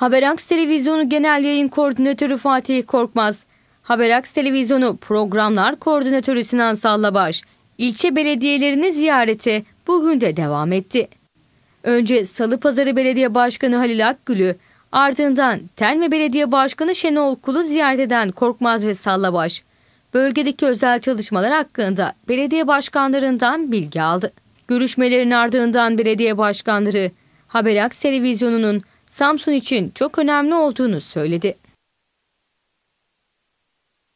Haberaks Televizyonu Genel Yayın Koordinatörü Fatih Korkmaz, Haberaks Televizyonu Programlar Koordinatörü Sinan Sallabaş, ilçe belediyelerini ziyareti bugün de devam etti. Önce Salı Salıpazarı Belediye Başkanı Halil Akgül'ü, ardından Terme Belediye Başkanı Şenol Kul'u ziyaret eden Korkmaz ve Sallabaş, bölgedeki özel çalışmalar hakkında belediye başkanlarından bilgi aldı. Görüşmelerin ardından belediye başkanları Haberaks Televizyonu'nun Samsun için çok önemli olduğunu söyledi.